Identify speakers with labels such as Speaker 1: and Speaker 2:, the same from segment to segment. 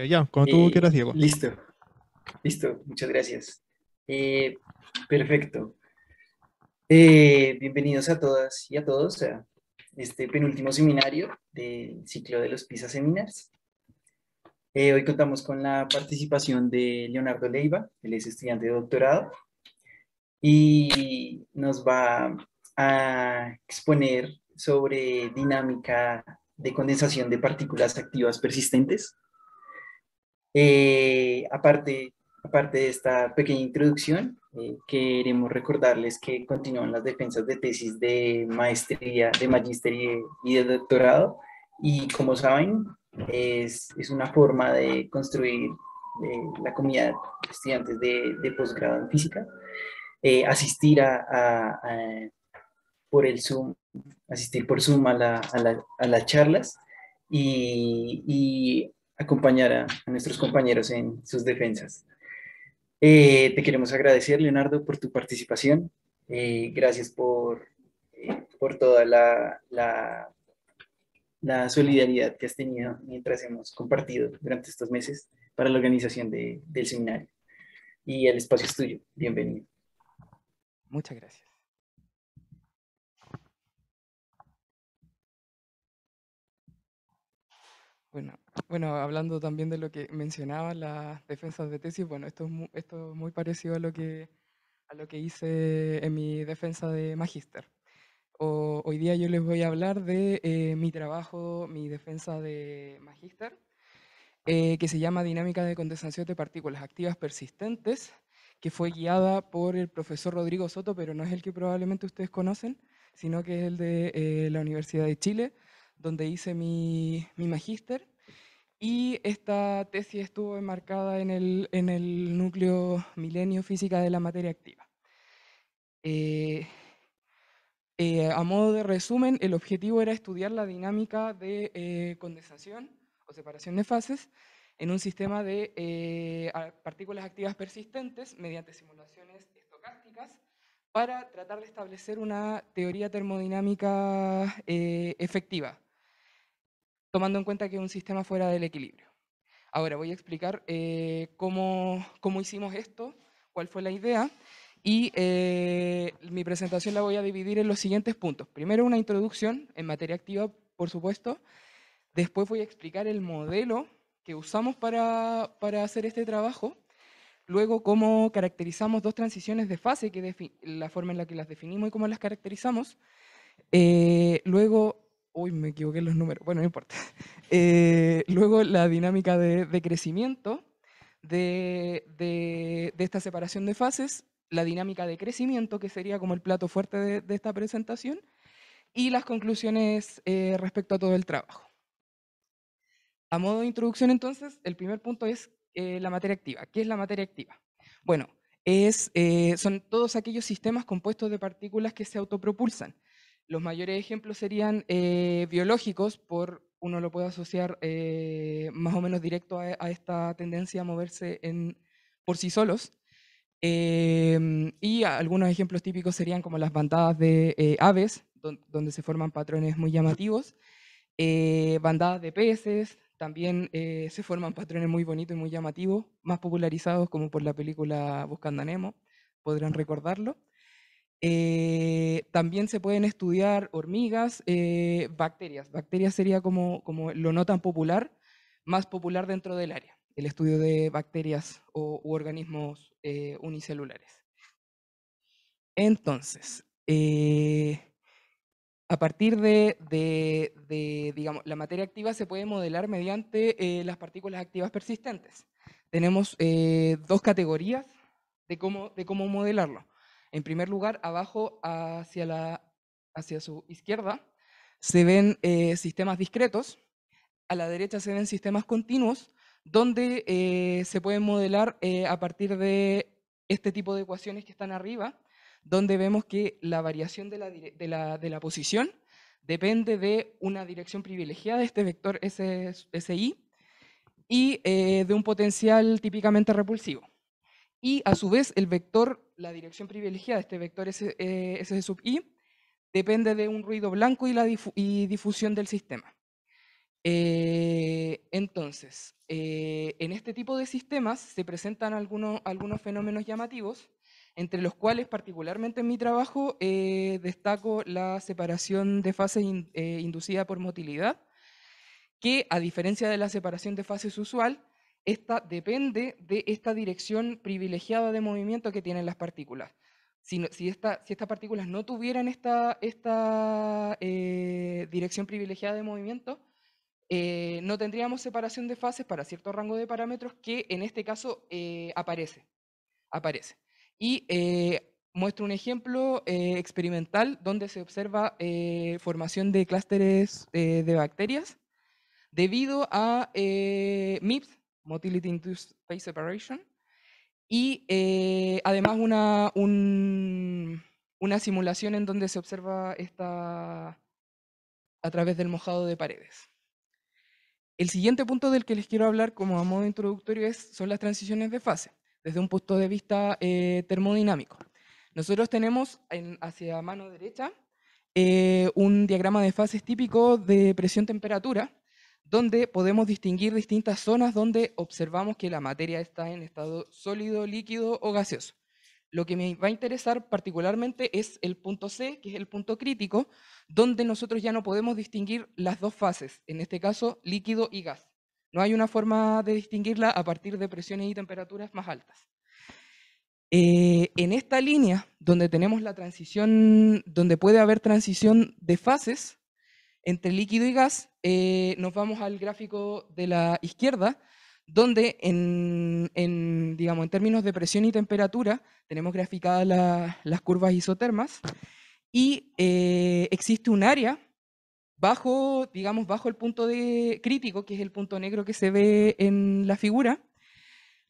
Speaker 1: Eh, ya, cuando tú eh, quieras, Diego. Listo. Listo, muchas gracias. Eh, perfecto. bienvenidos a todas y a todos a este penúltimo seminario del ciclo de los PISA Seminars. hoy contamos con la participación de Leonardo Leiva, él es estudiante de doctorado, y nos va a exponer sobre dinámica de condensación de partículas activas persistentes. Eh, aparte, aparte de esta pequeña introducción, eh, queremos recordarles que continúan las defensas de tesis de maestría, de magisterio y de doctorado. Y como saben, es, una forma de construir eh, la comunidad de estudiantes de, posgrado en física, asistir a, por el Zoom, asistir por Zoom a, las charlas y, y acompañar a, nuestros compañeros en sus defensas. Eh, te queremos agradecer, Leonardo, por tu participación. Eh, gracias por, eh, por toda la, la, solidaridad que has tenido mientras hemos compartido durante estos meses para la organización del seminario. Y el espacio es tuyo. Bienvenido.
Speaker 2: Muchas gracias. Bueno, hablando también de lo que mencionaba, las defensas de tesis, bueno, esto es muy, esto muy parecido a lo, que, a lo que hice en mi defensa de magíster. hoy día yo les voy a hablar de eh, mi trabajo, mi defensa de magíster, eh, que se llama Dinámica de condensación de partículas activas persistentes, que fue guiada por el profesor Rodrigo Soto, pero no es el que probablemente ustedes conocen, sino que es el de eh, la Universidad de Chile, donde hice mi, magíster. Y esta tesis estuvo enmarcada en el, núcleo milenio física de la materia activa. Eh, eh, a modo de resumen, el objetivo era estudiar la dinámica de eh, condensación o separación de fases en un sistema de partículas activas persistentes mediante simulaciones estocásticas para tratar de establecer una teoría termodinámica efectiva tomando en cuenta que un sistema fuera del equilibrio. Ahora voy a explicar eh, cómo, cómo, hicimos esto, cuál fue la idea, y eh, mi presentación la voy a dividir en los siguientes puntos. Primero una introducción en materia activa, por supuesto. Después voy a explicar el modelo que usamos para, para hacer este trabajo. Luego, cómo caracterizamos dos transiciones de fase, que la forma en la que las definimos y cómo las caracterizamos. Eh, luego, Uy, me equivoqué en los números, bueno, no importa. Eh, luego la dinámica de, crecimiento de, esta separación de fases, la dinámica de crecimiento, que sería como el plato fuerte de, esta presentación, y las conclusiones eh, respecto a todo el trabajo. A modo de introducción, entonces, el primer punto es eh, la materia activa. ¿Qué es la materia activa? Bueno, es, son todos aquellos sistemas compuestos de partículas que se autopropulsan. Los mayores ejemplos serían eh, biológicos, por uno lo puede asociar eh, más o menos directo a, esta tendencia a moverse por sí solos. Em, y algunos ejemplos típicos serían como las bandadas de eh, aves, donde se forman patrones muy llamativos, bandadas de peces, también se forman patrones muy bonitos y muy llamativos, más popularizados como por la película Buscando a Nemo, podrán recordarlo. Eh, también se pueden estudiar hormigas, eh, bacterias. Bacterias sería como, lo no tan popular, más popular dentro del área, el estudio de bacterias o, u organismos eh, unicelulares. Entonces, a partir de, la materia activa se puede modelar mediante las partículas activas persistentes. Tenemos dos categorías de cómo modelarlo en primer lugar, abajo hacia, la, hacia su izquierda se ven eh, sistemas discretos, a la derecha se ven sistemas continuos, donde eh, se pueden modelar eh, a partir de este tipo de ecuaciones que están arriba, donde vemos que la variación de la, de la, de la posición depende de una dirección privilegiada de este vector SI y de un potencial típicamente repulsivo. Y a su vez el vector la dirección privilegiada, de este vector S, eh, sub i, depende de un ruido blanco y la difusión del sistema. Eh, entonces, eh, en este tipo de sistemas se presentan algunos, algunos fenómenos llamativos, entre los cuales particularmente en mi trabajo destaco la separación de fases inducida por motilidad, que a diferencia de la separación de fases usual, esta depende de esta dirección privilegiada de movimiento que tienen las partículas. Si, si, si estas partículas no tuvieran esta, esta eh, dirección privilegiada de movimiento, eh, no tendríamos separación de fases para cierto rango de parámetros que en este caso eh, aparece. aparece. Y muestro un ejemplo experimental donde se observa formación de clústeres de bacterias debido a MIPS, Motility Induced Phase Separation, y eh, además una, una simulación en donde se observa esta a través del mojado de paredes. El siguiente punto del que les quiero hablar como a modo introductorio es, son las transiciones de fase, desde un punto de vista eh, termodinámico. Nosotros tenemos hacia mano derecha eh, un diagrama de fases típico de presión-temperatura, donde podemos distinguir distintas zonas donde observamos que la materia está en estado sólido, líquido o gaseoso. Lo que me va a interesar particularmente es el punto C, que es el punto crítico, donde nosotros ya no podemos distinguir las dos fases, en este caso líquido y gas. No hay una forma de distinguirla a partir de presiones y temperaturas más altas. Eh, en esta línea, donde tenemos la transición, donde puede haber transición de fases, entre líquido y gas, eh, nos vamos al gráfico de la izquierda, donde en, digamos, en términos de presión y temperatura tenemos graficadas las curvas isotermas y eh, existe un área bajo, digamos, bajo el punto crítico, que es el punto negro que se ve en la figura,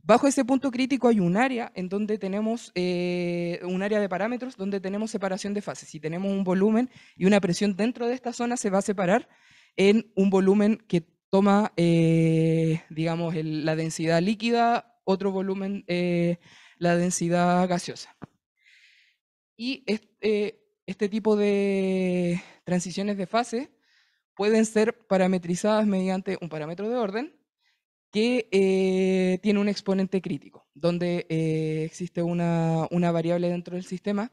Speaker 2: Bajo ese punto crítico hay un área en donde tenemos eh, un área de parámetros donde tenemos separación de fases. Si tenemos un volumen y una presión dentro de esta zona, se va a separar en un volumen que toma, eh, digamos, la densidad líquida, otro volumen, eh, la densidad gaseosa. Y este tipo de transiciones de fase pueden ser parametrizadas mediante un parámetro de orden que eh, tiene un exponente crítico, donde eh, existe una, variable dentro del sistema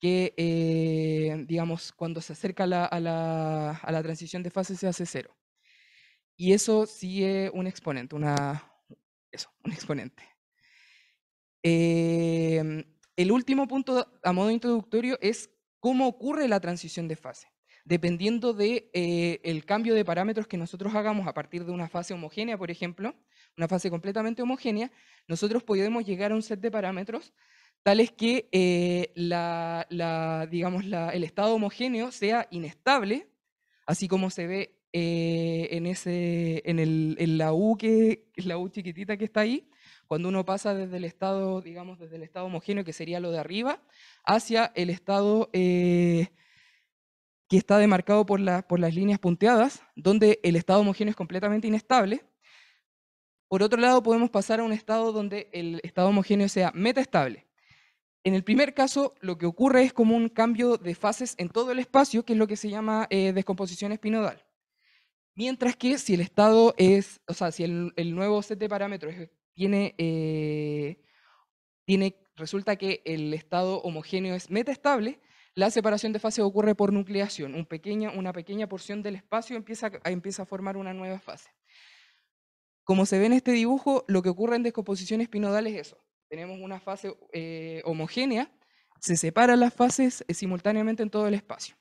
Speaker 2: que, eh, digamos, cuando se acerca a, la, transición de fase se hace cero. Y eso sigue un exponente, una, un exponente. Em, el último punto a modo introductorio es cómo ocurre la transición de fase dependiendo del de, eh, cambio de parámetros que nosotros hagamos a partir de una fase homogénea, por ejemplo, una fase completamente homogénea, nosotros podemos llegar a un set de parámetros tales que eh, la, digamos, el estado homogéneo sea inestable, así como se ve eh, en, ese, en, el, la U que la U chiquitita que está ahí, cuando uno pasa desde el estado, digamos, desde el estado homogéneo, que sería lo de arriba, hacia el estado que está demarcado por, por las líneas punteadas, donde el estado homogéneo es completamente inestable. Por otro lado, podemos pasar a un estado donde el estado homogéneo sea metaestable. En el primer caso, lo que ocurre es como un cambio de fases en todo el espacio, que es lo que se llama eh, descomposición espinodal. Mientras que si el estado es, o sea, si el, nuevo set de parámetros tiene, eh, tiene, resulta que el estado homogéneo es metaestable, la separación de fases ocurre por nucleación. una pequeña porción del espacio empieza a, formar una nueva fase. Como se ve en este dibujo, lo que ocurre en descomposición espinodal es eso. Tenemos una fase eh, homogénea, se separan las fases eh, simultáneamente en todo el espacio.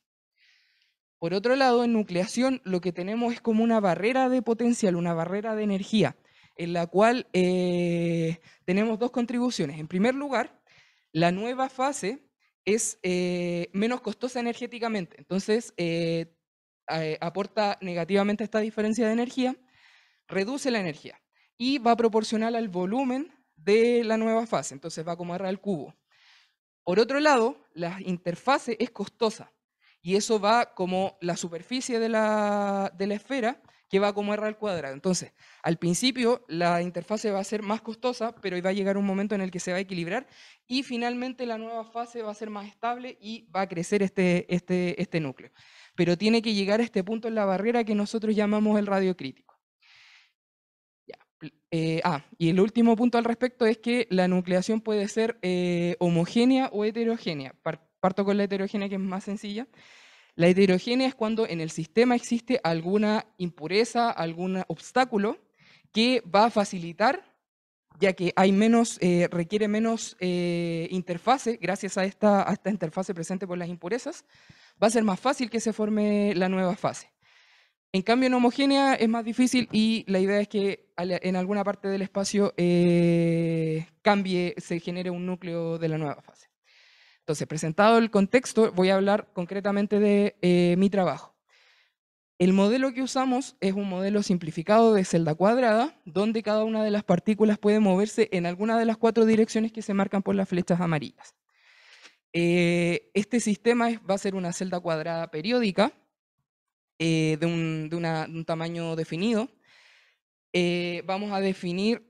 Speaker 2: Por otro lado, en nucleación lo que tenemos es como una barrera de potencial, una barrera de energía, en la cual eh, tenemos dos contribuciones. En primer lugar, la nueva fase es eh, menos costosa energéticamente. Entonces, eh, eh, aporta negativamente esta diferencia de energía, reduce la energía y va proporcional al volumen de la nueva fase, entonces va como R al cubo. Por otro lado, la interfase es costosa y eso va como la superficie de la, de la esfera que va como R al cuadrado. Entonces, al principio la interfase va a ser más costosa, pero va a llegar un momento en el que se va a equilibrar y finalmente la nueva fase va a ser más estable y va a crecer este, este, este núcleo. Pero tiene que llegar a este punto en la barrera que nosotros llamamos el radio crítico. Eh, ah, y el último punto al respecto es que la nucleación puede ser eh, homogénea o heterogénea. Parto con la heterogénea que es más sencilla. La heterogénea es cuando en el sistema existe alguna impureza, algún obstáculo que va a facilitar, ya que hay menos, eh, requiere menos eh, interfase, gracias a esta, interfase presente por las impurezas, va a ser más fácil que se forme la nueva fase. En cambio, en homogénea es más difícil y la idea es que en alguna parte del espacio eh, cambie, se genere un núcleo de la nueva fase. Entonces, presentado el contexto, voy a hablar concretamente de eh, mi trabajo. El modelo que usamos es un modelo simplificado de celda cuadrada, donde cada una de las partículas puede moverse en alguna de las cuatro direcciones que se marcan por las flechas amarillas. Eh, este sistema va a ser una celda cuadrada periódica, eh, de, un, tamaño definido. vamos a definir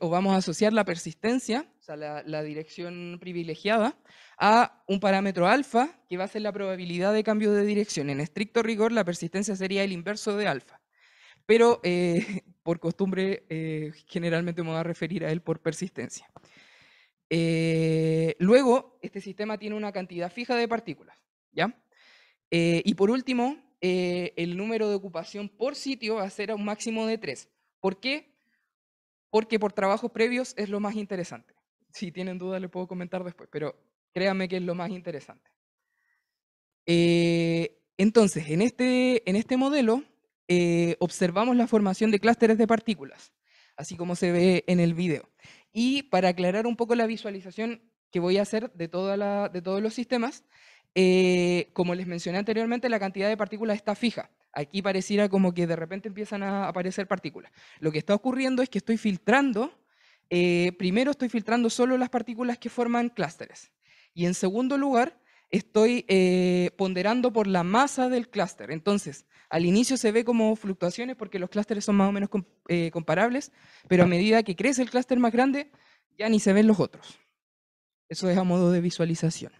Speaker 2: o vamos a asociar la persistencia o sea, la, dirección privilegiada, a un parámetro alfa, que va a ser la probabilidad de cambio de dirección. En estricto rigor, la persistencia sería el inverso de alfa. Pero eh, por costumbre, eh, generalmente me voy a referir a él por persistencia. Eh, luego, este sistema tiene una cantidad fija de partículas. ¿ya? y por último, el número de ocupación por sitio va a ser a un máximo de tres. ¿Por qué? Porque por trabajos previos es lo más interesante si tienen dudas les puedo comentar después, pero créanme que es lo más interesante. Eh, entonces, en este, en este modelo eh, observamos la formación de clústeres de partículas, así como se ve en el video. Y para aclarar un poco la visualización que voy a hacer de, toda de todos los sistemas, eh, como les mencioné anteriormente, la cantidad de partículas está fija. Aquí pareciera como que de repente empiezan a aparecer partículas. Lo que está ocurriendo es que estoy filtrando eh, primero estoy filtrando solo las partículas que forman clústeres. Y en segundo lugar, estoy eh, ponderando por la masa del clúster. Entonces, al inicio se ve como fluctuaciones porque los clústeres son más o menos eh, comparables, pero a medida que crece el clúster más grande, ya ni se ven los otros. Eso es a modo de visualización.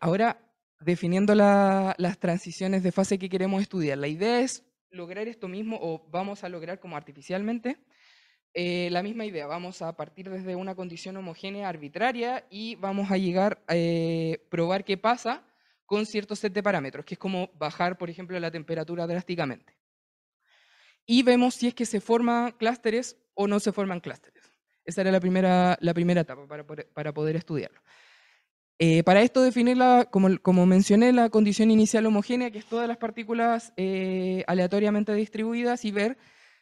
Speaker 2: ahora, definiendo las transiciones de fase que queremos estudiar, la idea es lograr esto mismo o vamos a lograr como artificialmente eh, la misma idea, vamos a partir desde una condición homogénea arbitraria y vamos a llegar a eh, probar qué pasa con ciertos set de parámetros, que es como bajar, por ejemplo, la temperatura drásticamente. Y vemos si es que se forman clústeres o no se forman clústeres. Esa era la primera, la primera etapa para, poder estudiarlo. Eh, para esto definir, como, como, mencioné, la condición inicial homogénea, que es todas las partículas aleatoriamente distribuidas, y ver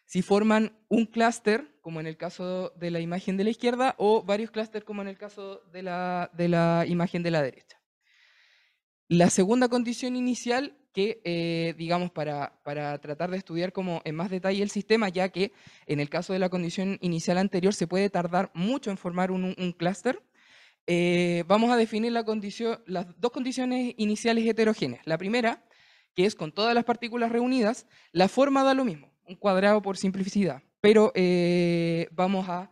Speaker 2: si forman un clúster como en el caso de la imagen de la izquierda, o varios clústeres, como en el caso de la, imagen de la derecha. La segunda condición inicial que, eh, digamos, para, tratar de estudiar como en más detalle el sistema, ya que en el caso de la condición inicial anterior se puede tardar mucho en formar un, clúster, eh, vamos a definir la condición, las dos condiciones iniciales heterogéneas. La primera, que es con todas las partículas reunidas, la forma da lo mismo, un cuadrado por simplicidad pero eh, vamos a,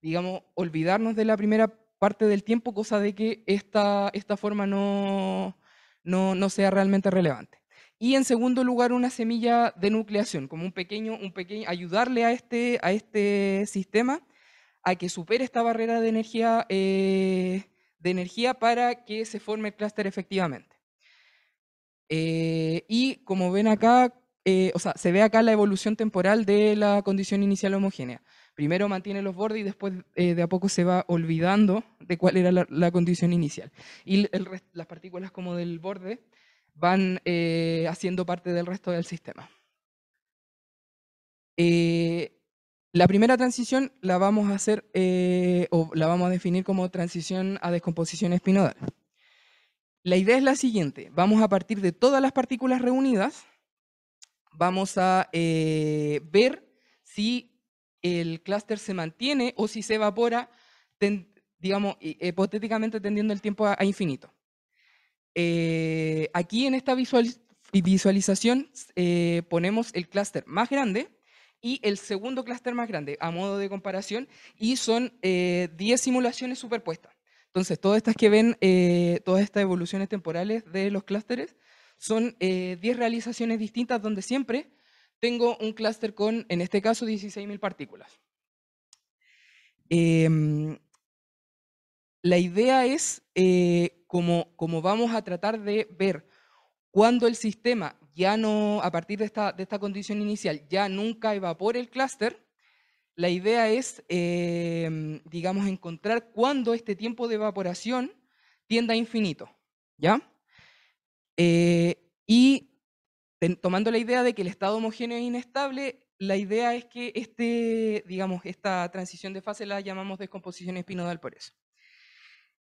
Speaker 2: digamos, olvidarnos de la primera parte del tiempo, cosa de que esta, esta forma no, no, sea realmente relevante. Y en segundo lugar, una semilla de nucleación, como un pequeño, un pequeño ayudarle a este, a este sistema a que supere esta barrera de energía, eh, de energía para que se forme el clúster efectivamente. Eh, y como ven acá, eh, o sea, se ve acá la evolución temporal de la condición inicial homogénea. Primero mantiene los bordes y después eh, de a poco se va olvidando de cuál era la, condición inicial. Y las partículas como del borde van eh, haciendo parte del resto del sistema. La primera transición la vamos a hacer o la vamos a definir como transición a descomposición espinodal. La idea es la siguiente, vamos a partir de todas las partículas reunidas vamos a eh, ver si el clúster se mantiene o si se evapora, digamos, hipotéticamente tendiendo el tiempo a, infinito. Eh, aquí en esta visualización eh, ponemos el clúster más grande y el segundo clúster más grande a modo de comparación y son 10 simulaciones superpuestas. Entonces, todas estas que ven, todas estas evoluciones temporales de los clústeres son 10 eh, realizaciones distintas donde siempre tengo un clúster con, en este caso, 16.000 partículas. Em, la idea es, eh, como, vamos a tratar de ver cuando el sistema ya no, a partir de esta, condición inicial, ya nunca evapore el clúster, la idea es, em, digamos, encontrar cuándo este tiempo de evaporación tienda a infinito, ¿ya? Eh, y tomando la idea de que el estado homogéneo es inestable, la idea es que este, digamos, esta transición de fase la llamamos descomposición espinodal por eso.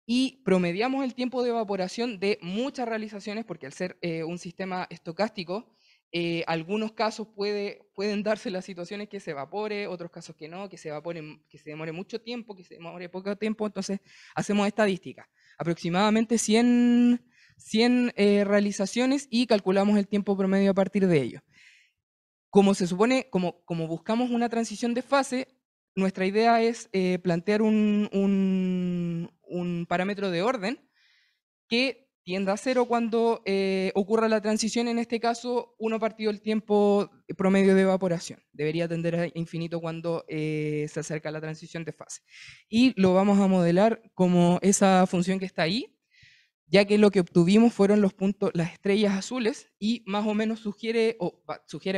Speaker 2: Y promediamos el tiempo de evaporación de muchas realizaciones, porque al ser eh, un sistema estocástico, eh, algunos casos puede, pueden darse las situaciones que se evapore, otros casos que no, que se evapore, que se demore mucho tiempo, que se demore poco tiempo, entonces hacemos estadísticas. Aproximadamente 100 100 eh, realizaciones y calculamos el tiempo promedio a partir de ello. Como se supone, como, buscamos una transición de fase, nuestra idea es eh, plantear un, parámetro de orden que tienda a cero cuando eh, ocurra la transición, en este caso, uno partido el tiempo promedio de evaporación. Debería tender a infinito cuando se acerca la transición de fase. Y lo vamos a modelar como esa función que está ahí, ya que lo que obtuvimos fueron las estrellas azules, y más o menos sugiere,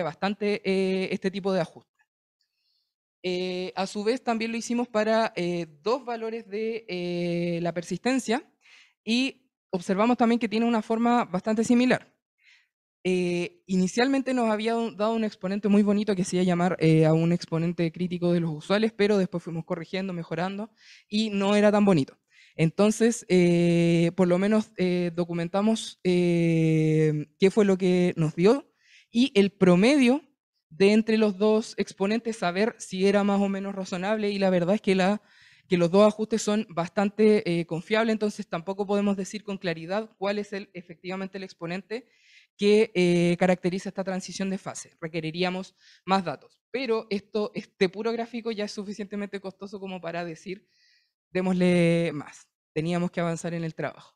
Speaker 2: bastante eh, este tipo de ajuste. Eh, a su vez, también lo hicimos para eh, dos valores de la persistencia, y observamos también que tiene una forma bastante similar. inicialmente nos había dado un exponente muy bonito que se llamar a un exponente crítico de los usuales, pero después fuimos corrigiendo, mejorando, y no era tan bonito. Entonces, eh, por lo menos eh, documentamos eh, qué fue lo que nos dio y el promedio de entre los dos exponentes, saber si era más o menos razonable y la verdad es que, los dos ajustes son bastante confiables, entonces tampoco podemos decir con claridad cuál es el, efectivamente el exponente que caracteriza esta transición de fase. Requeriríamos más datos, pero este puro gráfico ya es suficientemente costoso como para decir démosle más. Teníamos que avanzar en el trabajo.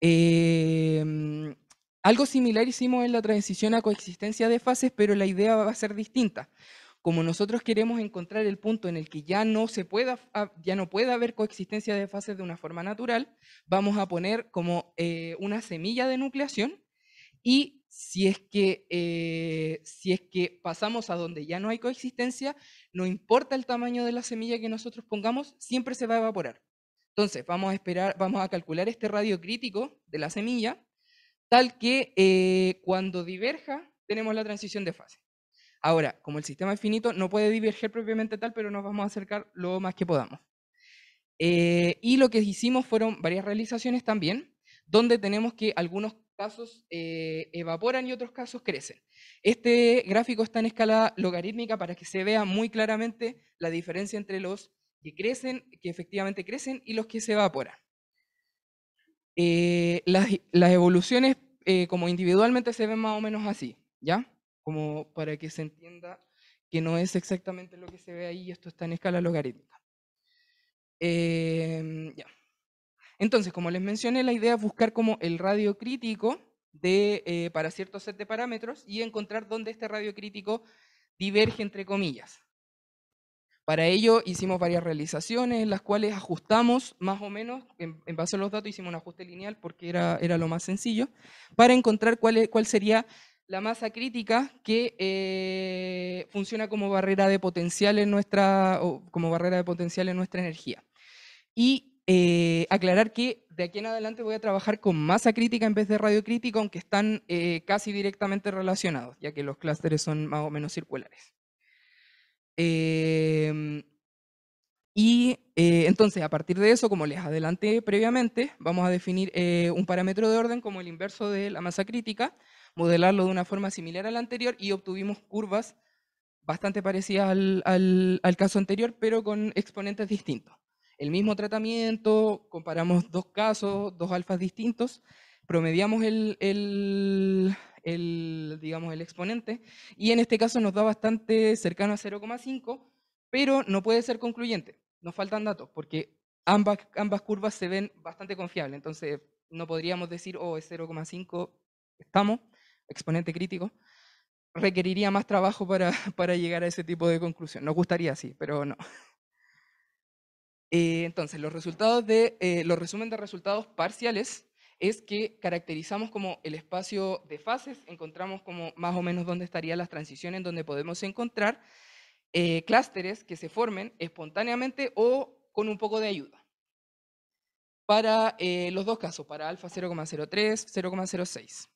Speaker 2: Em, algo similar hicimos en la transición a coexistencia de fases, pero la idea va a ser distinta. Como nosotros queremos encontrar el punto en el que ya no se pueda, ah, ya no pueda haber coexistencia de fases de una forma natural, vamos a poner como eh, una semilla de nucleación y si es que, eh, si es que pasamos a donde ya no hay coexistencia, no importa el tamaño de la semilla que nosotros pongamos, siempre se va a evaporar. Entonces, vamos a esperar, vamos a calcular este radio crítico de la semilla, tal que eh, cuando diverja, tenemos la transición de fase. Ahora, como el sistema es finito, no puede diverger propiamente tal, pero nos vamos a acercar lo más que podamos. Eh, y lo que hicimos fueron varias realizaciones también, donde tenemos que algunos casos eh, evaporan y otros casos crecen. Este gráfico está en escala logarítmica para que se vea muy claramente la diferencia entre los que crecen, que efectivamente crecen, y los que se evaporan. Eh, las, evoluciones eh, como individualmente se ven más o menos así, ¿ya? Como para que se entienda que no es exactamente lo que se ve ahí, esto está en escala logarítmica. ya. Entonces, como les mencioné, la idea es buscar como el radio crítico de, eh, para cierto set de parámetros y encontrar dónde este radio crítico diverge entre comillas. Para ello hicimos varias realizaciones en las cuales ajustamos más o menos, en, base a los datos hicimos un ajuste lineal porque era, era lo más sencillo, para encontrar cuál, cuál sería la masa crítica que eh, funciona como barrera de potencial en nuestra, como barrera de potencial en nuestra energía. Y eh, aclarar que de aquí en adelante voy a trabajar con masa crítica en vez de radiocrítica, aunque están eh, casi directamente relacionados, ya que los clústeres son más o menos circulares. Em, y eh, entonces, a partir de eso, como les adelanté previamente, vamos a definir un parámetro de orden como el inverso de la masa crítica, modelarlo de una forma similar a la anterior y obtuvimos curvas bastante parecidas al caso anterior, pero con exponentes distintos el mismo tratamiento, comparamos dos casos, dos alfas distintos, promediamos el, el, digamos, el exponente y en este caso nos da bastante cercano a 0,5, pero no puede ser concluyente, nos faltan datos, porque ambas, ambas curvas se ven bastante confiables, entonces no podríamos decir, oh, es 0,5, estamos, exponente crítico, requeriría más trabajo para, para llegar a ese tipo de conclusión. Nos gustaría, así, pero no. Eh, entonces, los, resultados de, eh, los resumen de resultados parciales es que caracterizamos como el espacio de fases, encontramos como más o menos dónde estarían las transiciones, donde podemos encontrar eh, clústeres que se formen espontáneamente o con un poco de ayuda. Para los dos casos, para alfa 0,03, 0,06.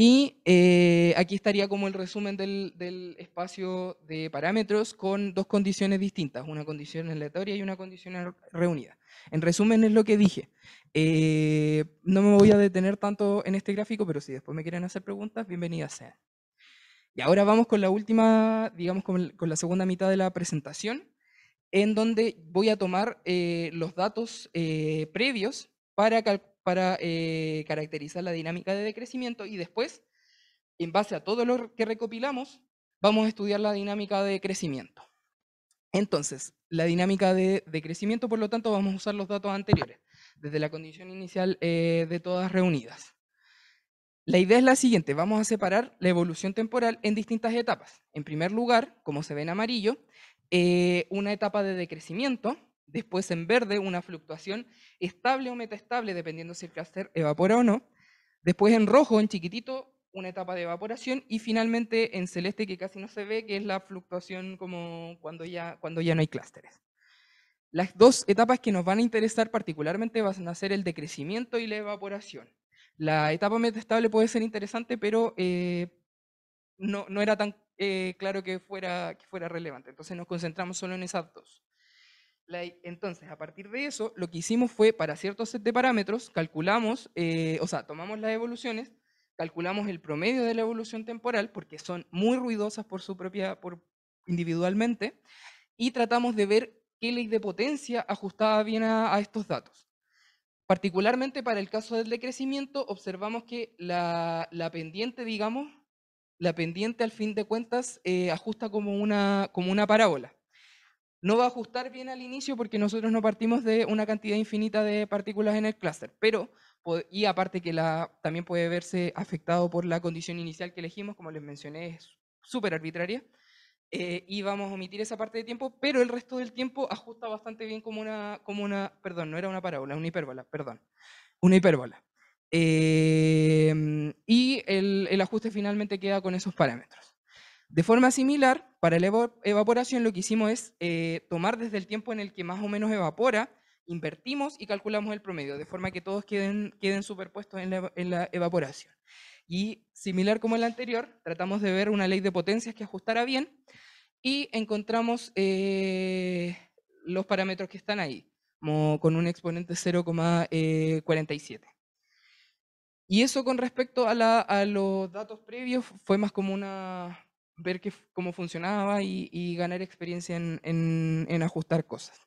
Speaker 2: Y eh, aquí estaría como el resumen del, espacio de parámetros con dos condiciones distintas, una condición aleatoria y una condición reunida. En resumen es lo que dije. Eh, no me voy a detener tanto en este gráfico, pero si después me quieren hacer preguntas, bienvenidas sean. Y ahora vamos con la última, digamos, con, la segunda mitad de la presentación, en donde voy a tomar eh, los datos previos para calcular para eh, caracterizar la dinámica de decrecimiento y después, en base a todo lo que recopilamos, vamos a estudiar la dinámica de crecimiento. Entonces, la dinámica de decrecimiento, por lo tanto, vamos a usar los datos anteriores, desde la condición inicial eh, de todas reunidas. La idea es la siguiente, vamos a separar la evolución temporal en distintas etapas. En primer lugar, como se ve en amarillo, eh, una etapa de decrecimiento, Después, en verde, una fluctuación estable o metaestable, dependiendo si el clúster evapora o no. Después, en rojo, en chiquitito, una etapa de evaporación. Y finalmente, en celeste, que casi no se ve, que es la fluctuación como cuando ya, cuando ya no hay clústeres. Las dos etapas que nos van a interesar particularmente van a ser el decrecimiento y la evaporación. La etapa metaestable puede ser interesante, pero eh, no, era tan eh, claro que fuera, que fuera relevante. Entonces nos concentramos solo en esas dos entonces, a partir de eso, lo que hicimos fue, para cierto set de parámetros, calculamos, eh, o sea, tomamos las evoluciones, calculamos el promedio de la evolución temporal, porque son muy ruidosas por su propia, por individualmente, y tratamos de ver qué ley de potencia ajustaba bien a, estos datos. Particularmente para el caso del decrecimiento, observamos que la, pendiente, digamos, la pendiente al fin de cuentas eh, ajusta como una, como una parábola. No va a ajustar bien al inicio porque nosotros no partimos de una cantidad infinita de partículas en el clúster, pero, y aparte que la, también puede verse afectado por la condición inicial que elegimos, como les mencioné, es súper arbitraria, eh, y vamos a omitir esa parte de tiempo, pero el resto del tiempo ajusta bastante bien como una, como una perdón, no era una parábola, una hipérbola, perdón, una hipérbola. Eh, y el ajuste finalmente queda con esos parámetros. De forma similar, para la evaporación lo que hicimos es eh, tomar desde el tiempo en el que más o menos evapora, invertimos y calculamos el promedio, de forma que todos queden, superpuestos en la, evaporación. Y similar como en la anterior, tratamos de ver una ley de potencias que ajustara bien y encontramos eh, los parámetros que están ahí, con un exponente 0,47. Eh, y eso con respecto a, los datos previos fue más como una, ver cómo funcionaba y, ganar experiencia en, ajustar cosas.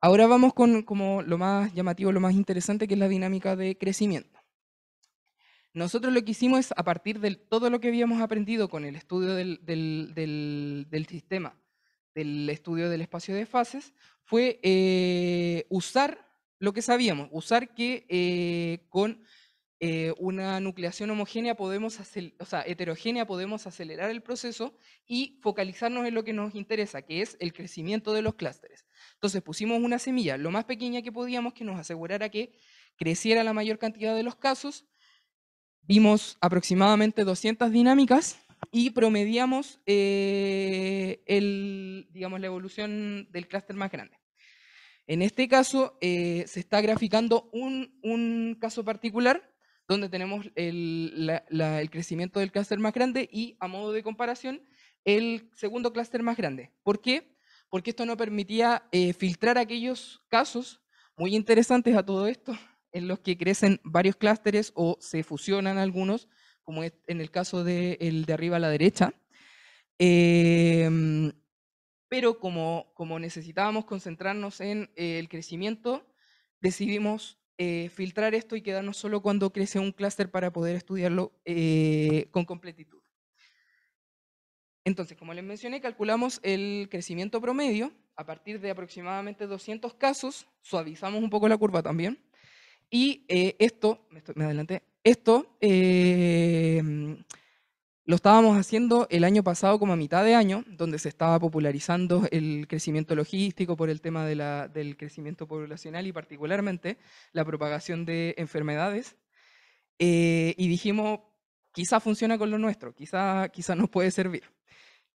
Speaker 2: Ahora vamos con lo más llamativo, lo más interesante, que es la dinámica de crecimiento. Nosotros lo que hicimos es, a partir de todo lo que habíamos aprendido con el estudio del, sistema, del estudio del espacio de fases, fue eh, usar lo que sabíamos, usar que eh, con eh, una nucleación homogénea podemos, o sea, heterogénea podemos acelerar el proceso y focalizarnos en lo que nos interesa, que es el crecimiento de los clústeres. Entonces pusimos una semilla lo más pequeña que podíamos que nos asegurara que creciera la mayor cantidad de los casos, vimos aproximadamente 200 dinámicas y promediamos eh, el, digamos, la evolución del clúster más grande. En este caso eh, se está graficando un, un caso particular donde tenemos el, crecimiento del clúster más grande y, a modo de comparación, el segundo clúster más grande. ¿Por qué? Porque esto no permitía eh, filtrar aquellos casos muy interesantes a todo esto, en los que crecen varios clústeres o se fusionan algunos, como en el caso del de, arriba a la derecha. Em, pero como, como necesitábamos concentrarnos en eh, el crecimiento, decidimos eh, filtrar esto y quedarnos solo cuando crece un clúster para poder estudiarlo eh, con completitud. Entonces, como les mencioné, calculamos el crecimiento promedio a partir de aproximadamente 200 casos, suavizamos un poco la curva también, y eh, esto, me, adelanté, esto lo estábamos haciendo el año pasado como a mitad de año, donde se estaba popularizando el crecimiento logístico por el tema del crecimiento poblacional y particularmente la propagación de enfermedades. Eh, y dijimos, quizá funciona con lo nuestro, quizá, quizá nos puede servir.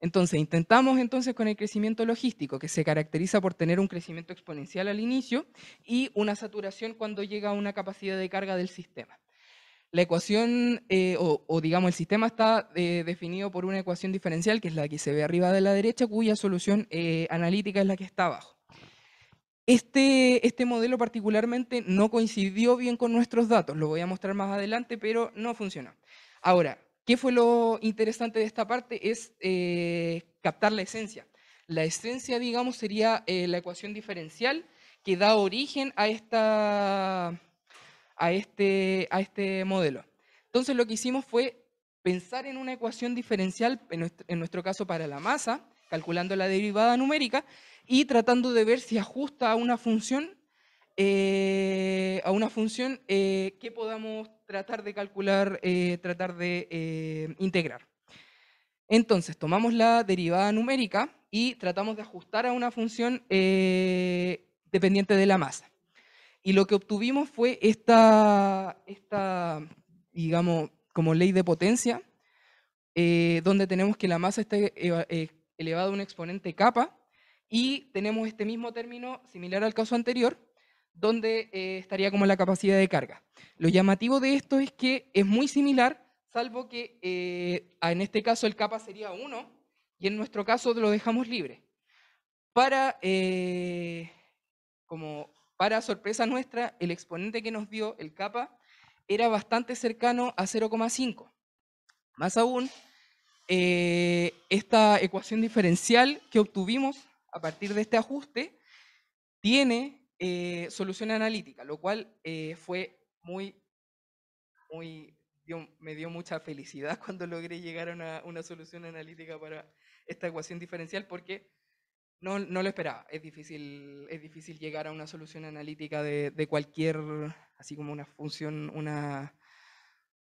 Speaker 2: Entonces, intentamos entonces con el crecimiento logístico, que se caracteriza por tener un crecimiento exponencial al inicio y una saturación cuando llega a una capacidad de carga del sistema. La ecuación, eh, o, digamos, el sistema está eh, definido por una ecuación diferencial, que es la que se ve arriba de la derecha, cuya solución eh, analítica es la que está abajo. Este, este modelo particularmente no coincidió bien con nuestros datos, lo voy a mostrar más adelante, pero no funcionó. Ahora, ¿qué fue lo interesante de esta parte? Es captar la esencia. La esencia, digamos, sería la ecuación diferencial que da origen a esta a este, a este modelo. Entonces lo que hicimos fue pensar en una ecuación diferencial, en nuestro, caso para la masa, calculando la derivada numérica y tratando de ver si ajusta a una función, eh, a una función eh, que podamos tratar de calcular, eh, tratar de integrar. Entonces, tomamos la derivada numérica y tratamos de ajustar a una función dependiente de la masa y lo que obtuvimos fue esta, esta digamos, como ley de potencia, eh, donde tenemos que la masa esté eh, elevada a un exponente kappa, y tenemos este mismo término similar al caso anterior, donde eh, estaría como la capacidad de carga. Lo llamativo de esto es que es muy similar, salvo que en este caso el kappa sería 1 y en nuestro caso lo dejamos libre. Para como para sorpresa nuestra, el exponente que nos dio el kappa era bastante cercano a 0,5. Más aún, eh, esta ecuación diferencial que obtuvimos a partir de este ajuste tiene eh, solución analítica, lo cual eh, fue muy, muy, me dio mucha felicidad cuando logré llegar a una solución analítica para esta ecuación diferencial, porque no, lo esperaba. Es difícil, es difícil llegar a una solución analítica de, cualquier, así como una función, una,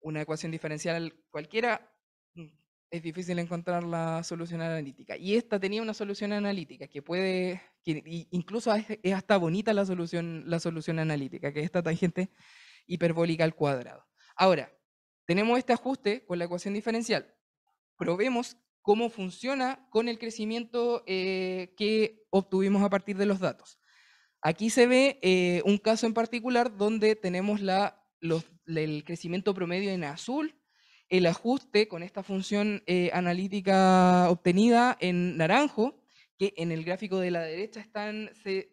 Speaker 2: una ecuación diferencial cualquiera, mm, es difícil encontrar la solución analítica. Y esta tenía una solución analítica que puede, que incluso es hasta bonita la solución, la solución analítica, que es esta tangente hiperbólica al cuadrado. Ahora, tenemos este ajuste con la ecuación diferencial. Probemos cómo funciona con el crecimiento eh, que obtuvimos a partir de los datos. Aquí se ve eh, un caso en particular donde tenemos la, el crecimiento promedio en azul, el ajuste con esta función eh, analítica obtenida en naranjo, que en el gráfico de la derecha están, se,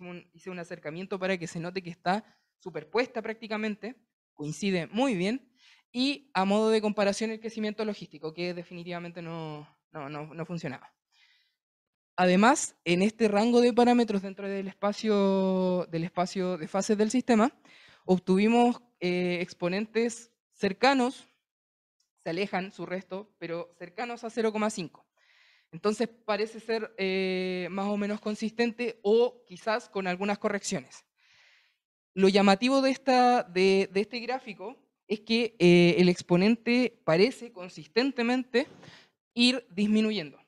Speaker 2: un, hice un acercamiento para que se note que está superpuesta prácticamente, coincide muy bien, y a modo de comparación el crecimiento logístico, que definitivamente no, funcionaba. Además, en este rango de parámetros dentro del espacio, del espacio de fases del sistema, obtuvimos eh, exponentes cercanos, se alejan su resto, pero cercanos a 0,5. Entonces parece ser eh, más o menos consistente o quizás con algunas correcciones. Lo llamativo de, esta, de este gráfico es que eh, el exponente parece consistentemente ir disminuyendo.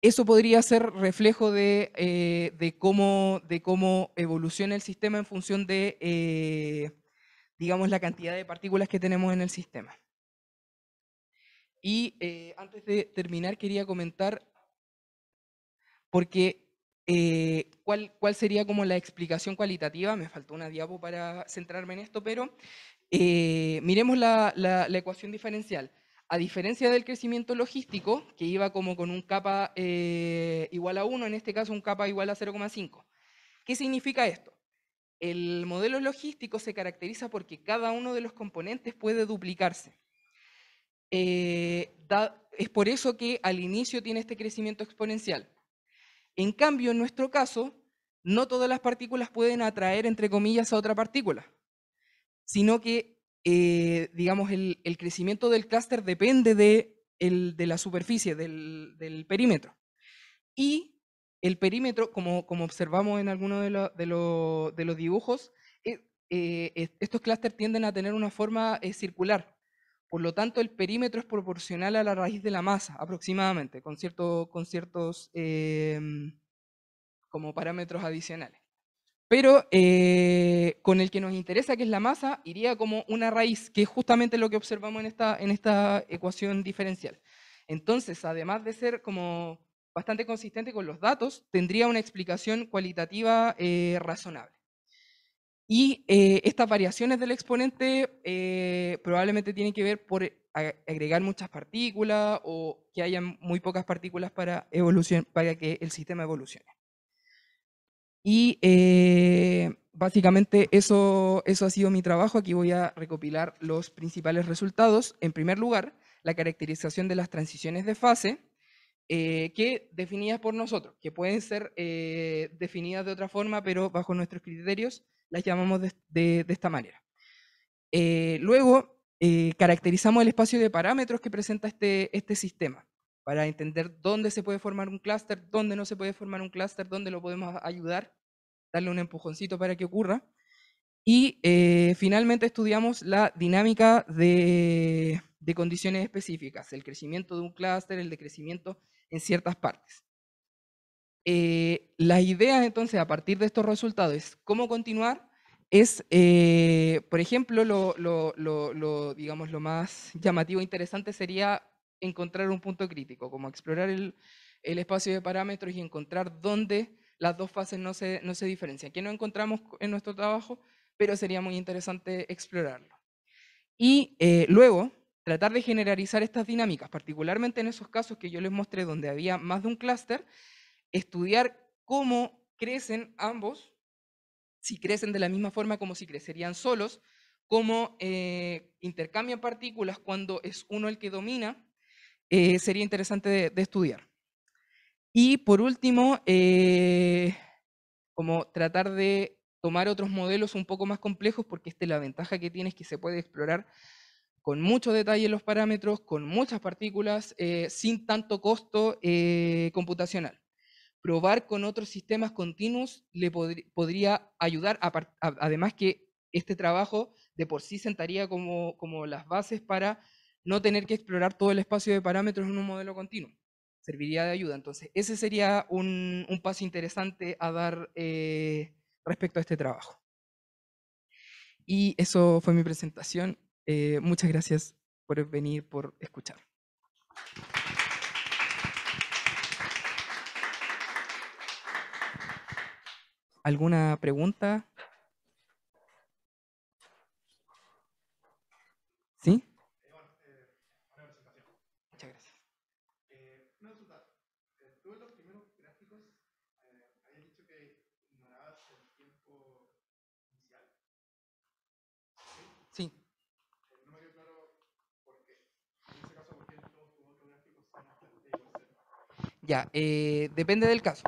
Speaker 2: Eso podría ser reflejo de, eh, cómo, de cómo, evoluciona el sistema en función de, eh, digamos, la cantidad de partículas que tenemos en el sistema. Y antes de terminar quería comentar, porque eh, ¿cuál, sería como la explicación cualitativa? Me faltó una diapo para centrarme en esto, pero eh, miremos la, ecuación diferencial. A diferencia del crecimiento logístico, que iba como con un capa eh, igual a 1, en este caso un capa igual a 0,5. ¿Qué significa esto? El modelo logístico se caracteriza porque cada uno de los componentes puede duplicarse. es por eso que al inicio tiene este crecimiento exponencial, en cambio, en nuestro caso, no todas las partículas pueden atraer, entre comillas, a otra partícula, sino que, eh, digamos, el, crecimiento del clúster depende de, la superficie, del, perímetro. Y el perímetro, como, observamos en algunos de, los dibujos, eh, eh, estos clústeres tienden a tener una forma circular, por lo tanto, el perímetro es proporcional a la raíz de la masa, aproximadamente, con, con ciertos eh, como parámetros adicionales. Pero eh, con el que nos interesa, que es la masa, iría como una raíz, que es justamente lo que observamos en esta, en esta ecuación diferencial. Entonces, además de ser como bastante consistente con los datos, tendría una explicación cualitativa eh, razonable. Y eh, estas variaciones del exponente eh, probablemente tienen que ver por agregar muchas partículas o que haya muy pocas partículas para, evolución, para que el sistema evolucione. Y eh, básicamente eso, eso ha sido mi trabajo. Aquí voy a recopilar los principales resultados. En primer lugar, la caracterización de las transiciones de fase. Eh, que definidas por nosotros, que pueden ser eh, definidas de otra forma, pero bajo nuestros criterios las llamamos de, esta manera. Eh, luego, caracterizamos el espacio de parámetros que presenta este, este sistema para entender dónde se puede formar un clúster, dónde no se puede formar un clúster, dónde lo podemos ayudar, darle un empujoncito para que ocurra. Y finalmente estudiamos la dinámica de, de, condiciones específicas, el crecimiento de un clúster, el decrecimiento en ciertas partes. Eh, las ideas entonces a partir de estos resultados es cómo continuar, es, eh, por ejemplo, lo, digamos, lo más llamativo e interesante sería encontrar un punto crítico, como explorar el, espacio de parámetros y encontrar dónde las dos fases no se, no se diferencian, que no encontramos en nuestro trabajo, pero sería muy interesante explorarlo. Y eh, luego, tratar de generalizar estas dinámicas, particularmente en esos casos que yo les mostré donde había más de un clúster, estudiar cómo crecen ambos, si crecen de la misma forma como si crecerían solos, cómo eh, intercambian partículas cuando es uno el que domina, eh, sería interesante de, estudiar. Y por último, eh, como tratar de tomar otros modelos un poco más complejos, porque este, la ventaja que tiene es que se puede explorar con mucho detalle en los parámetros, con muchas partículas, eh, sin tanto costo eh, computacional. Probar con otros sistemas continuos le podría ayudar, además que este trabajo de por sí sentaría como, como las bases para no tener que explorar todo el espacio de parámetros en un modelo continuo. Serviría de ayuda. Entonces, ese sería un, paso interesante a dar eh, respecto a este trabajo. Y eso fue mi presentación. Eh, muchas gracias por venir, por escuchar. ¿Alguna pregunta? Ya, eh, depende del caso.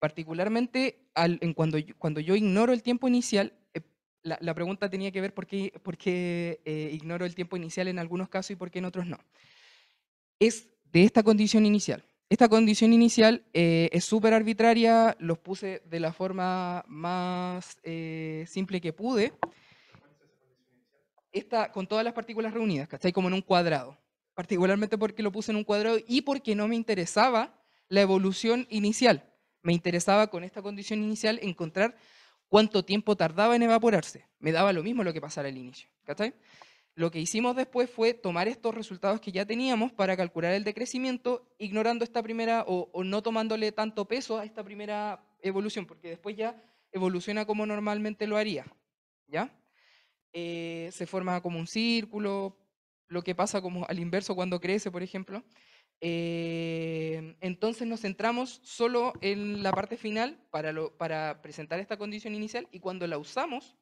Speaker 2: Particularmente en cuando, cuando yo ignoro el tiempo inicial, eh, la, pregunta tenía que ver por qué, por qué eh, ignoro el tiempo inicial en algunos casos y por qué en otros no. Es de esta condición inicial. Esta condición inicial es súper arbitraria, los puse de la forma más simple que pude. Esta, con todas las partículas reunidas, ahí Como en un cuadrado particularmente porque lo puse en un cuadrado y porque no me interesaba la evolución inicial. Me interesaba con esta condición inicial encontrar cuánto tiempo tardaba en evaporarse. Me daba lo mismo lo que pasara al inicio. Lo que hicimos después fue tomar estos resultados que ya teníamos para calcular el decrecimiento, ignorando esta primera o, no tomándole tanto peso a esta primera evolución, porque después ya evoluciona como normalmente lo haría. ¿Ya? Eh, se forma como un círculo, lo que pasa como al inverso cuando crece, por ejemplo. Eh, entonces nos centramos solo en la parte final para, presentar esta condición inicial y cuando la usamos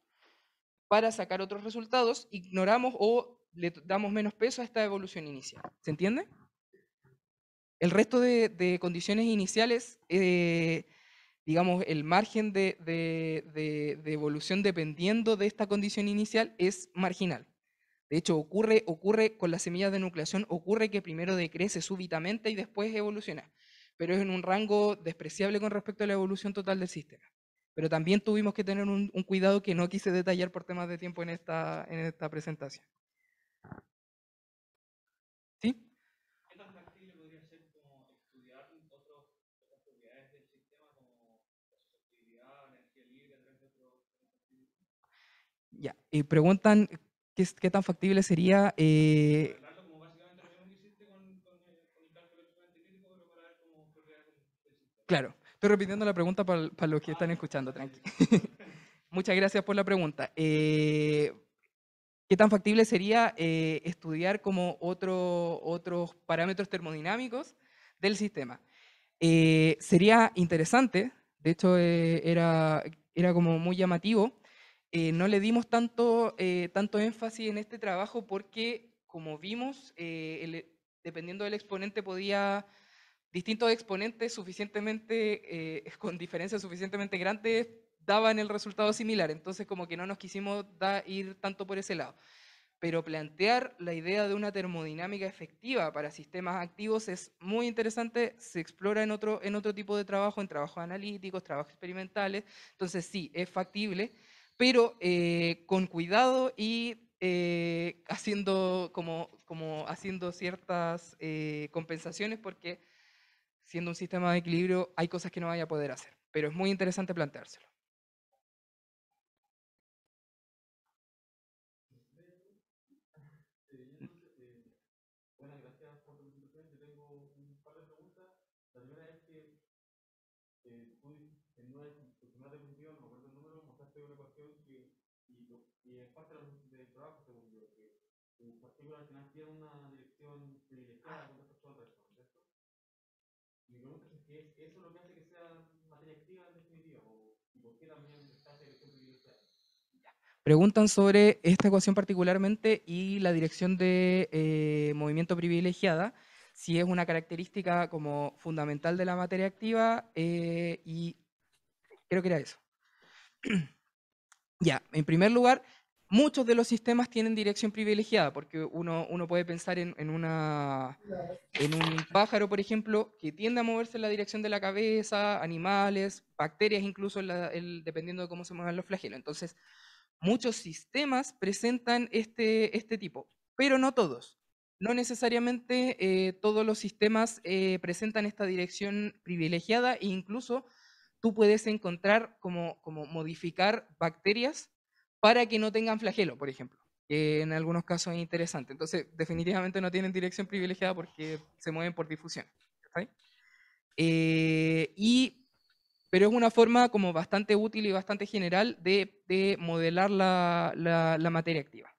Speaker 2: para sacar otros resultados, ignoramos o le damos menos peso a esta evolución inicial. ¿Se entiende? El resto de, condiciones iniciales, eh, digamos, el margen de evolución dependiendo de esta condición inicial es marginal. De hecho, ocurre, ocurre con las semillas de nucleación, ocurre que primero decrece súbitamente y después evoluciona, pero es en un rango despreciable con respecto a la evolución total del sistema. Pero también tuvimos que tener un, cuidado que no quise detallar por temas de tiempo en esta, en esta presentación. ¿Sí? Ya, y preguntan qué, tan factible sería... Eh, claro, estoy repitiendo la pregunta para, los que están escuchando, tranqui. Muchas gracias por la pregunta. Eh, ¿Qué tan factible sería eh, estudiar como otro, otros parámetros termodinámicos del sistema? sería interesante, de hecho era, era como muy llamativo, eh, no le dimos tanto, eh, tanto énfasis en este trabajo porque, como vimos, eh, dependiendo del exponente podía, distintos exponentes suficientemente, con diferencias suficientemente grandes, daban el resultado similar. Entonces, como que no nos quisimos ir tanto por ese lado. Pero plantear la idea de una termodinámica efectiva para sistemas activos es muy interesante, se explora en otro, en otro tipo de trabajo, en trabajos analíticos, trabajos experimentales. Entonces, sí, es factible pero eh, con cuidado y eh, haciendo, como, haciendo ciertas eh, compensaciones porque siendo un sistema de equilibrio hay cosas que no vaya a poder hacer, pero es muy interesante planteárselo.
Speaker 1: mantiene una dirección privilegiada con respecto al resto, ¿cierto? Mi pregunta es que es eso lo que hace que sea materia activa en definitiva, o,
Speaker 2: y por qué también está esa dirección privilegiada. Preguntan sobre esta ecuación particularmente y la dirección de eh, movimiento privilegiada, si es una característica como fundamental de la materia activa eh, y creo que era eso. ya, en primer lugar, Muchos de los sistemas tienen dirección privilegiada, porque uno, puede pensar en, un pájaro, por ejemplo, que tiende a moverse en la dirección de la cabeza, animales, bacterias incluso, dependiendo de cómo se muevan los flagelos. Entonces, muchos sistemas presentan este, este tipo, pero no todos. No necesariamente eh, todos los sistemas eh, presentan esta dirección privilegiada e incluso tú puedes encontrar como, como modificar bacterias para que no tengan flagelo, por ejemplo, en algunos casos es interesante. Entonces, definitivamente no tienen dirección privilegiada porque se mueven por difusión. Eh, y, pero es una forma como bastante útil y bastante general de, modelar la materia activa.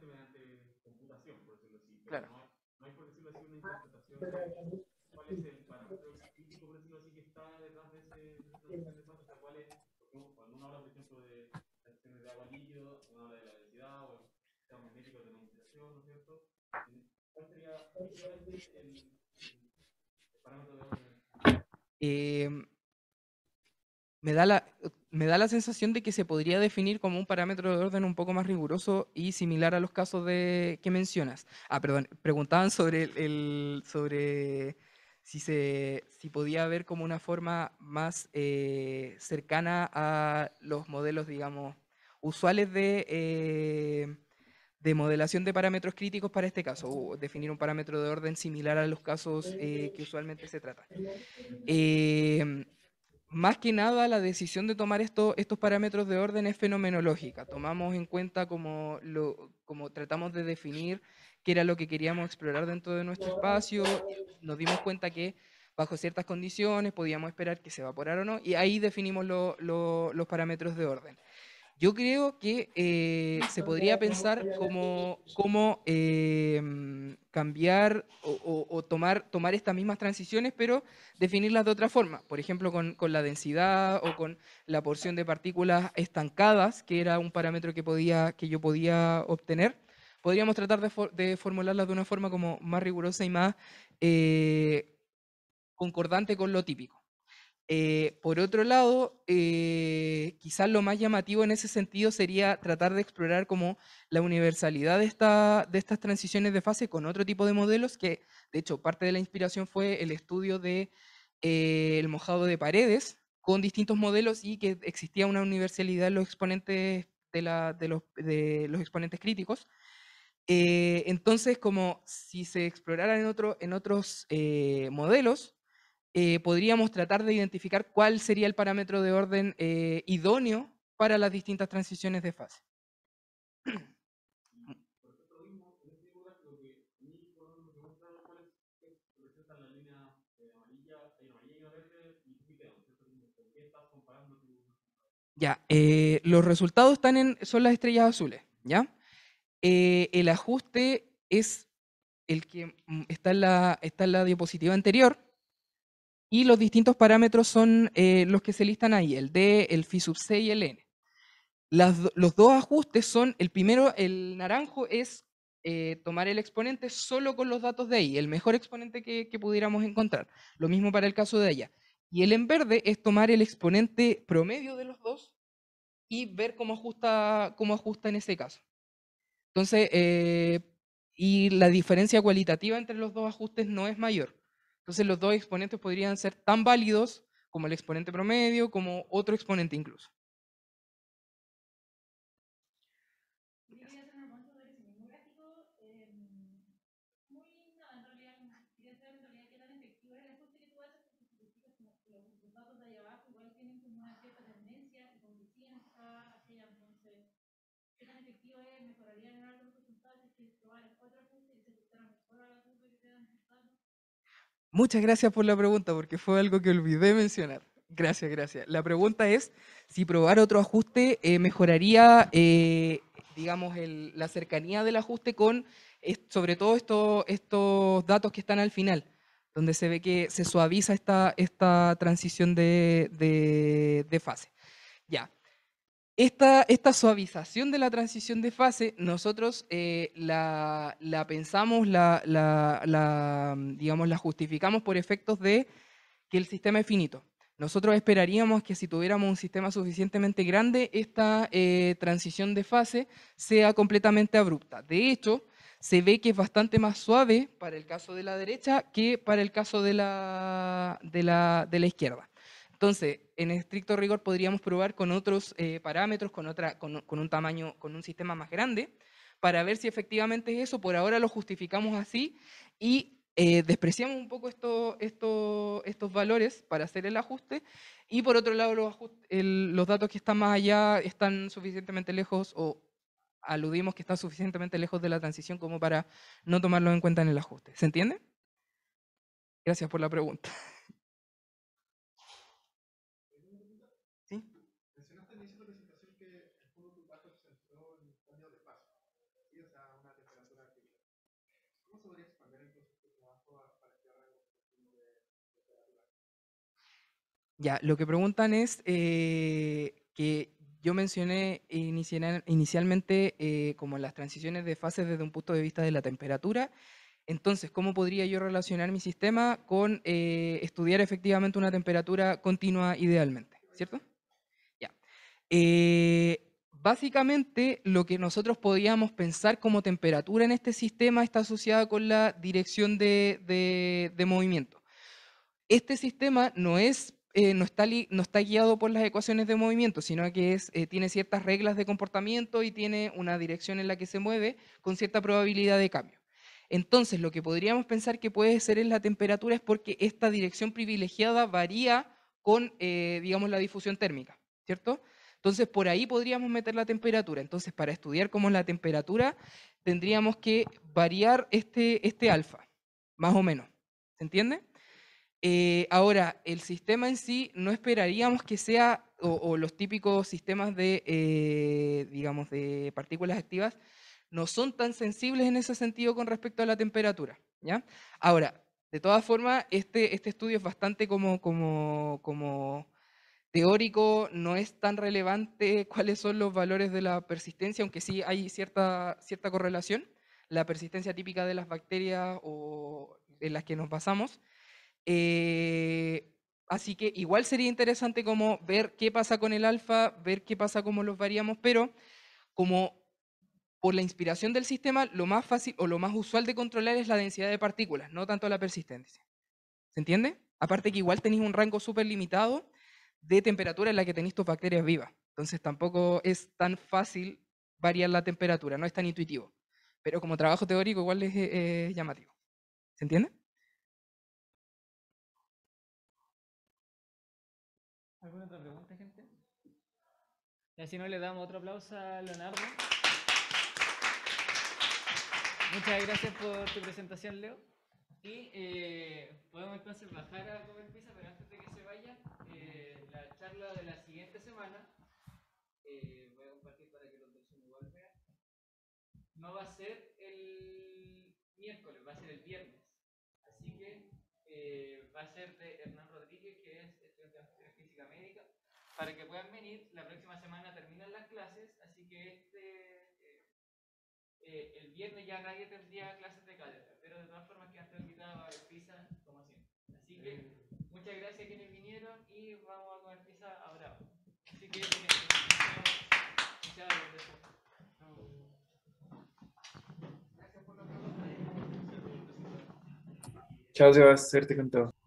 Speaker 1: mediante computación, por decirlo así. no, hay, por decirlo así, una interpretación de cuál es el parámetro físico, por decirlo así, que está detrás de ese, de o sea, cuando uno habla, por ejemplo, de acciones de agua líquido, uno habla de la densidad o el sistema magnético de la manipulación, ¿no es cierto? ¿Cuál sería el, parámetro de agua?
Speaker 2: Eh, me da la, me da la sensación de que se podría definir como un parámetro de orden un poco más riguroso y similar a los casos de, que mencionas. Ah, perdón, preguntaban sobre, el, sobre si, se, podía haber como una forma más eh, cercana a los modelos, digamos, usuales de, eh, de modelación de parámetros críticos para este caso, o definir un parámetro de orden similar a los casos eh, que usualmente se tratan más que nada la decisión de tomar estos parámetros de orden es fenomenológica. Tomamos en cuenta como, tratamos de definir qué era lo que queríamos explorar dentro de nuestro espacio. Nos dimos cuenta que bajo ciertas condiciones podíamos esperar que se evaporara o no, y ahí definimos los parámetros de orden. Yo creo que eh, se podría pensar como, eh, cambiar o, tomar, estas mismas transiciones, pero definirlas de otra forma. Por ejemplo, con, la densidad o con la porción de partículas estancadas, que era un parámetro que, podía, que yo podía obtener. Podríamos tratar de, formularlas de una forma como más rigurosa y más eh, concordante con lo típico. Eh, por otro lado, eh, quizás lo más llamativo en ese sentido sería tratar de explorar como la universalidad de, estas transiciones de fase con otro tipo de modelos, que de hecho parte de la inspiración fue el estudio del de, eh, el mojado de paredes con distintos modelos y que existía una universalidad en los exponentes, exponentes críticos. entonces, como si se explorara en, otro, en otros modelos, eh, podríamos tratar de identificar cuál sería el parámetro de orden eh, idóneo para las distintas transiciones de fase. Ya, eh, los resultados están en, son las estrellas azules, ¿ya? el ajuste es el que mm, está la, está en la diapositiva anterior, y los distintos parámetros son eh, los que se listan ahí, el D, el phi sub C y el N. los dos ajustes son, el primero, el naranjo, es eh, tomar el exponente solo con los datos de ahí, el mejor exponente que, pudiéramos encontrar. Lo mismo para el caso de allá. Y el en verde es tomar el exponente promedio de los dos y ver cómo ajusta, cómo ajusta en ese caso. Entonces, eh, y la diferencia cualitativa entre los dos ajustes no es mayor. Entonces los dos exponentes podrían ser tan válidos como el exponente promedio, como otro exponente incluso. Muchas gracias por la pregunta, porque fue algo que olvidé mencionar. Gracias, gracias. La pregunta es si probar otro ajuste eh, mejoraría, eh, digamos, la cercanía del ajuste con, sobre todo, estos datos que están al final, donde se ve que se suaviza esta, esta transición de, de fase. Ya, esta, suavización de la transición de fase, nosotros eh, la, pensamos, la, mm, digamos, la justificamos por efectos de que el sistema es finito. Nosotros esperaríamos que si tuviéramos un sistema suficientemente grande, esta eh, transición de fase sea completamente abrupta. De hecho, se ve que es bastante más suave para el caso de la derecha que para el caso de la, de la izquierda. Entonces, en estricto rigor podríamos probar con otros eh, parámetros, con, otra, con, un tamaño, con un sistema más grande, para ver si efectivamente es eso. Por ahora lo justificamos así y eh, despreciamos un poco esto, estos valores para hacer el ajuste. Y por otro lado, los, los datos que están más allá están suficientemente lejos o aludimos que están suficientemente lejos de la transición como para no tomarlos en cuenta en el ajuste. ¿Se entiende? Gracias por la pregunta. Ya, lo que preguntan es eh, que yo mencioné inicialmente eh, como las transiciones de fases desde un punto de vista de la temperatura. Entonces, ¿cómo podría yo relacionar mi sistema con eh, estudiar efectivamente una temperatura continua idealmente? ¿Cierto? Ya. básicamente, lo que nosotros podíamos pensar como temperatura en este sistema está asociada con la dirección de movimiento. Este sistema no es eh, no, está no, está guiado por las ecuaciones de movimiento, sino que eh, tiene ciertas reglas de comportamiento y tiene una dirección en la que se mueve con cierta probabilidad de cambio. Entonces, lo que podríamos pensar que puede ser en la temperatura es porque esta dirección privilegiada varía con, eh, digamos, la difusión térmica, ¿cierto? Entonces, por ahí podríamos meter la temperatura. Entonces, para estudiar cómo es la temperatura, tendríamos que variar este, este alfa, más o menos. ¿Se entiende? Eh, ahora, el sistema en sí no esperaríamos que sea, o, los típicos sistemas de, eh, digamos, de partículas activas, no son tan sensibles en ese sentido con respecto a la temperatura. ¿ya? Ahora, de todas formas, este, este estudio es bastante como, como, como teórico, no es tan relevante cuáles son los valores de la persistencia, aunque sí hay cierta, cierta correlación, la persistencia típica de las bacterias o en las que nos basamos, eh, así que igual sería interesante como ver qué pasa con el alfa, ver qué pasa como los variamos, pero como por la inspiración del sistema, lo más fácil o lo más usual de controlar es la densidad de partículas, no tanto la persistencia. ¿Se entiende? Aparte que igual tenéis un rango súper limitado de temperatura en la que tenéis tus bacterias vivas. Entonces tampoco es tan fácil variar la temperatura, no es tan intuitivo. Pero como trabajo teórico igual es eh, llamativo. ¿Se entiende?
Speaker 1: ¿Alguna otra pregunta, gente? Y así no le damos otro aplauso a Leonardo. Muchas gracias por tu presentación, Leo. Y eh, podemos entonces bajar a comer pizza, pero antes de que se vaya, eh, la charla de la siguiente semana, eh, voy a compartir para que los vuelvan igual vean, no va a ser el miércoles, va a ser el viernes. Así que va a ser de Hernán médica, para que puedan venir. La próxima semana terminan las clases, así que este, eh, eh, el viernes ya nadie tendría clases de cátedra, pero de todas formas que han va a ver pizza, como siempre. Así que muchas gracias a quienes vinieron y vamos a comer pizza ahora. Así que, eh, gracias Chao, Sebas, Serte con